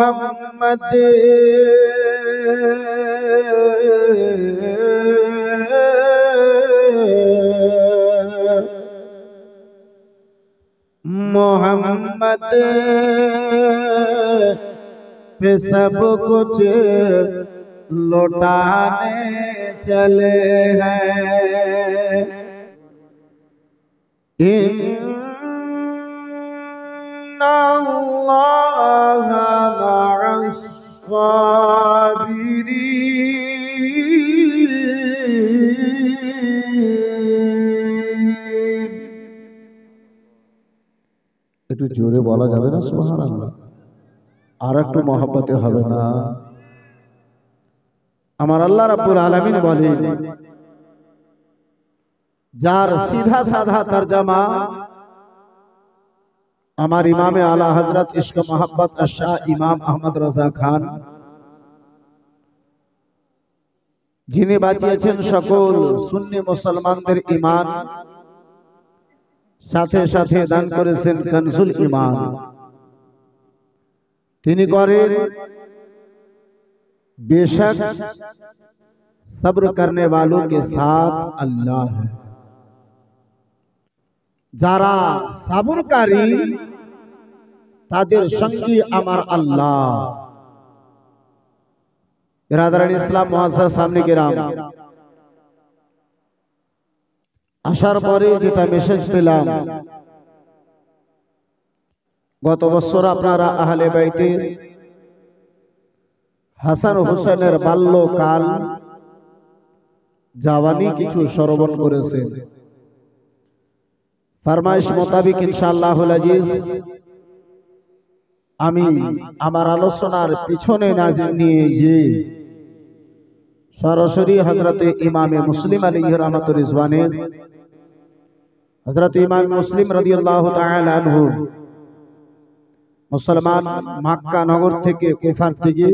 मोहम्मद मोहम्मद पे सब कुछ लौटाने चले हैं इन अल्लाह একটু জোরে বলা যাবে না সুহান আল্লাহ আর একটু মহাব্বতে হবে না আমার আল্লাহ রাব্বুল আলমিন বলেন যার সিধা সাধা তার জামা हमारे इमाम आला हजरत इश्क मोहब्बत अशाह इमाम अहमद रजा खान जिन्हें যিনি বাঁচিয়েছেন সকল সুন্নি মুসলমানদের ইমান साथे সাথে দান করেছেন কানসুল ইমান তিনি করেন बेशक सब्र करने वालों के साथ अल्लाह है যারা সাবরকারী তাদের সঙ্গী আমার আল্লাহ রাধারানী ইসলাম সামনে আসার পরে যেটা মেসেজ পেলাম গত বছর আপনারা আহলে হাসান হোসেনের বাল্যকাল জাওয়ানি কিছু শ্রবণ করেছে ফরমাইশ মোতাবিক ইনশাআল্লাহ আজিজ আমি আমার আলোচনার পিছনে না নিয়ে যে সরাসরি হজরতে ইমামে মুসলিম আলী রহমত রিজওয়ানের হজরত ইমাম মুসলিম রদি মুসলমান মাক্কা নগর থেকে কুফার থেকে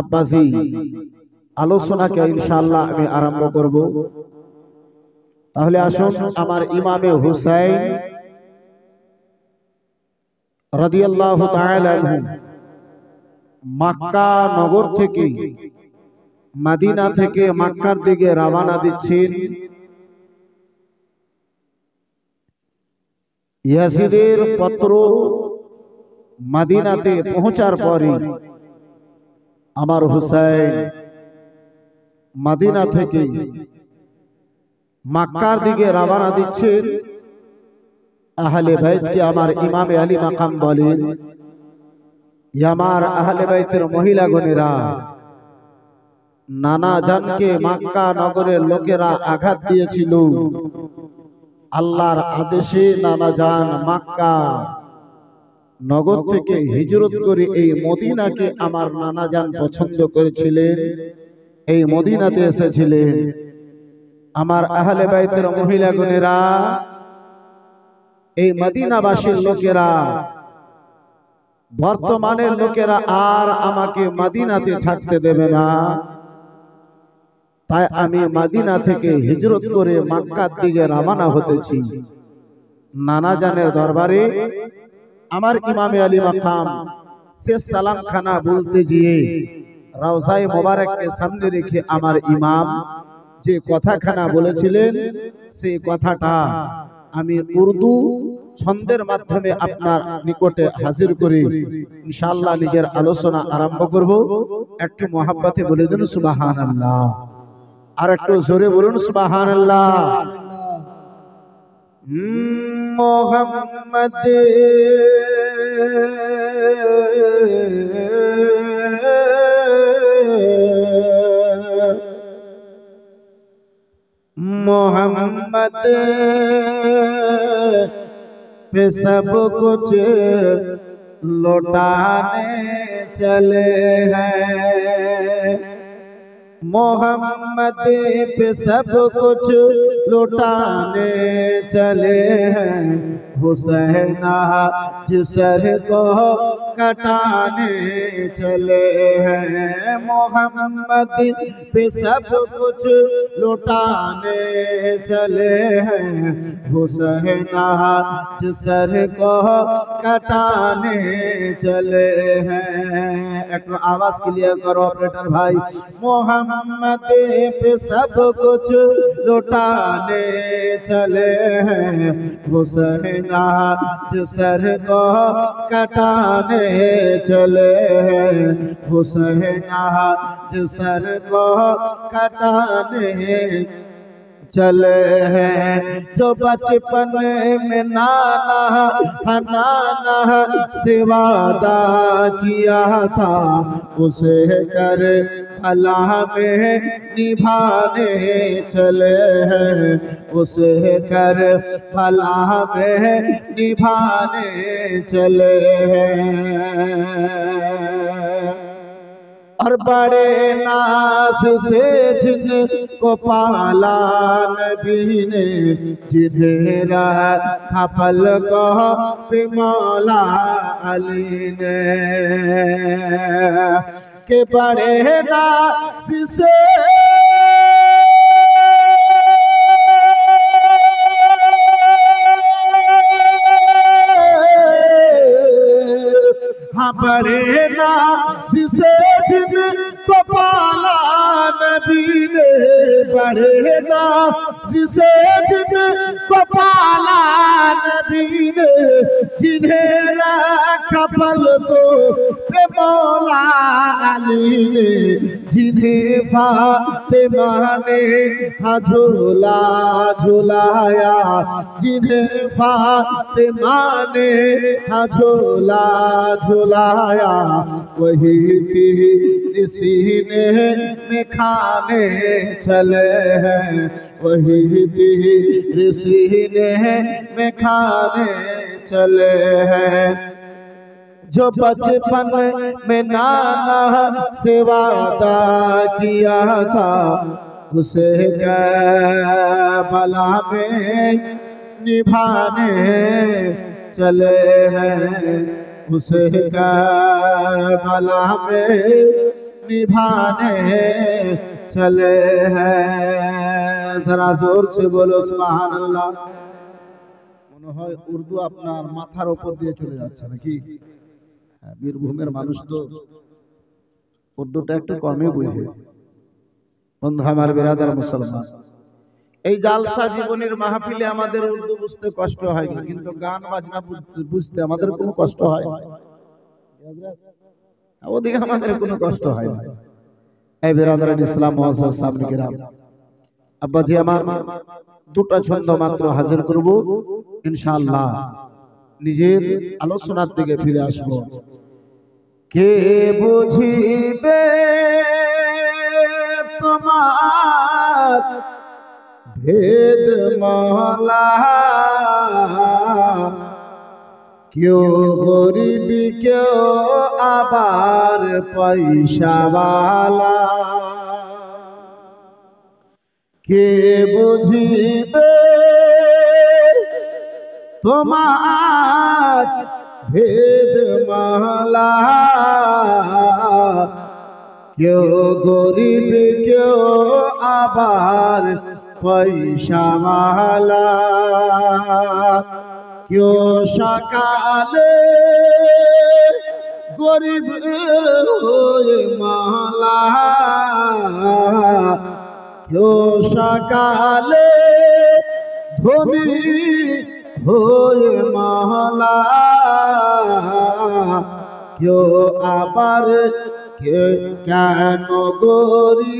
আব্বাসী আলোচনাকে ইনশাআল্লাহ আমি আরম্ভ করব তাহলে আসুন আমার ইমামে হুসাইন রাদিয়াল্লাহু তাআলা মক্কা নগর থেকে মদিনা থেকে মক্কার দিকে রওনা দিচ্ছেন ইয়াসিদের পত্র মদিনাতে পৌঁছার পরে আমার হুসাইন মদিনা থেকে মাক্কার দিকে রাবানা দিচ্ছেন আহলে বাইতকে আমার ইমামে আলী মাকাম বলেন আমার আহলে ভাইতের মহিলা গণেরা নানা জানকে মাক্কা নগরের লোকেরা আঘাত দিয়েছিল আল্লাহর আদেশে নানা জান মাক্কা নগর থেকে হিজরত করে এই মদিনাকে আমার নানা জান পছন্দ করেছিলেন এই মদিনাতে এসেছিলেন আমার আহলে বাইতের মহিলা গুণেরা এই মদিনাবাসীর লোকেরা বর্তমানের লোকেরা আর আমাকে মাদিনাতে থাকতে দেবে না তাই আমি মাদিনা থেকে হিজরত করে মাক্কার দিকে রামানা হতেছি নানা জানের দরবারে আমার ইমামে আলী মাকাম শেষ সালাম খানা বলতে গিয়ে রাউসাই মোবারককে সামনে রেখে আমার ইমাম যে কথাখানা বলেছিলেন সেই কথাটা আমি উর্দু ছন্দের মাধ্যমে আপনার নিকটে হাজির করি ইনশাআল্লাহ নিজের আলোচনা আরম্ভ করব একটু মহাব্বাতে বলে দিন সুবাহান আল্লাহ আর একটু জোরে বলুন সুবাহান আল্লাহ মোহাম্মদ मोहम्मद पे सब कुछ लौटाने चले हैं मोहम्मद पे सब कुछ लुटाने चले हैं हुसैना जिस को कटाने चले हैं मोहम्मद पे सब कुछ लुटाने चले हैं घुसना सर को कटाने चले हैं एक तो आवाज क्लियर करो ऑपरेटर भाई मोहम्मद पे सब कुछ लुटाने चले हैं हुसैना सर को कटाने रहे चले हैं हुसैन सर को कटाने चल है जो बचपन में नाना हनाना से वादा किया था उसे कर अल्लाह में निभाने चले हैं उसे कर अल्लाह में निभाने चले हैं और बड़े नास से जिनको पाला नबी ने जिन्हें रहा पल को मौला अली ने के बड़े नास से हाँ बड़े ना जिसे पाल نبی نے पढ़े न पाल बील پہ कपल علی نے जिन्हें फाते माने हजूला झुलाया जिन्हें फाते ने हजूला झुलाया वही थी इसी ने में खाने चले हैं वही थी ऋषि ने में खाने चले हैं जो बचपन में नाना सेवा किया था उसे भला में निभाने चले हैं उसे भला में निभाने चले हैं जरा जोर से बोलो सुबहान আল্লাহ মনে হয় উর্দু আপনার মাথার উপর দিয়ে হ্যাঁ, বীরভূমের মানুষ তো উর্দুটা একটু কমে বুঝবে বন্ধু আমার বেরাদার মুসলমান এই জালসা জীবনের মাহফিলে আমাদের উর্দু বুঝতে কষ্ট হয় কিন্তু গান বাজনা বুঝতে আমাদের কোনো কষ্ট হয় ওদিকে আমাদের কোনো কষ্ট হয় না এই বেরাদার ইসলাম মহাসার সামনে গেলাম আব্বাজি আমার দুটা ছন্দ মাত্র হাজির করবো ইনশাআল্লাহ নিজের আলোচনার দিকে ফিরে আসব কে বুঝিবে তোমার ভেদ মহলা কেউ গরিবি কেউ আবার পয়সাওয়ালা কে বুঝিবে তোমার ভেদ মালা কেউ গরিব কেউ আবার পয়সা মালা কেউ সকালে গরিব মালা কেউ সকালে ধনী ভুল মহলা কেউ আবার কে কেন গরি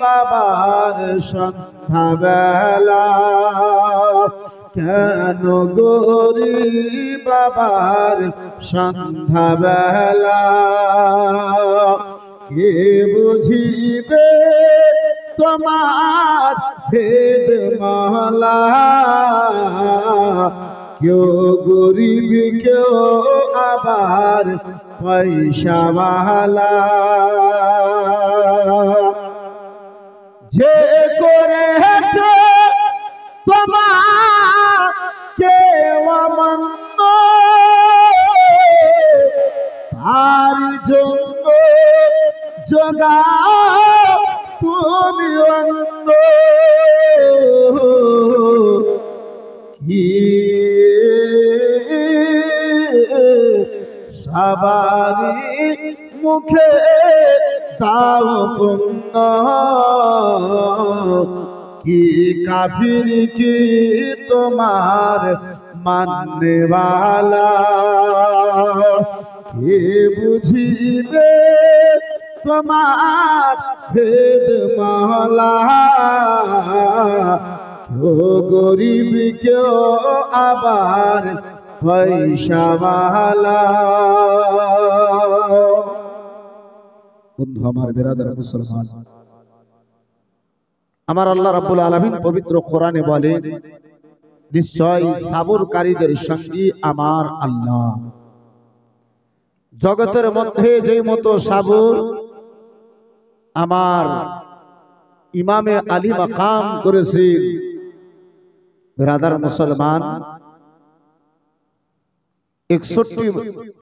বাবার সন্ধ্যাবেলা কেন গরি বাবার সন্ধ্যাবেলা কে বুঝিবে তোমার ভেদ মালা কেউ গরিব কেউ আবার পয়সাওয়ালা যে সবারি মুখে তাও পুণ্য কি কাফির কি তোমার মাননেওয়ালা কে বুঝিবে তোমার ভেদ মহলা গরিব কেউ আবার বন্ধু আমার বেরাদার মুসলমান আমার আল্লাহ রাবুল আলমিন পবিত্র কোরআনে বলে নিশ্চয় সাবুরকারীদের সঙ্গী আমার আল্লাহ জগতের মধ্যে যেই মতো সাবুর আমার ইমামে আলী মাকাম করেছে রাদার মুসলমান एक सौ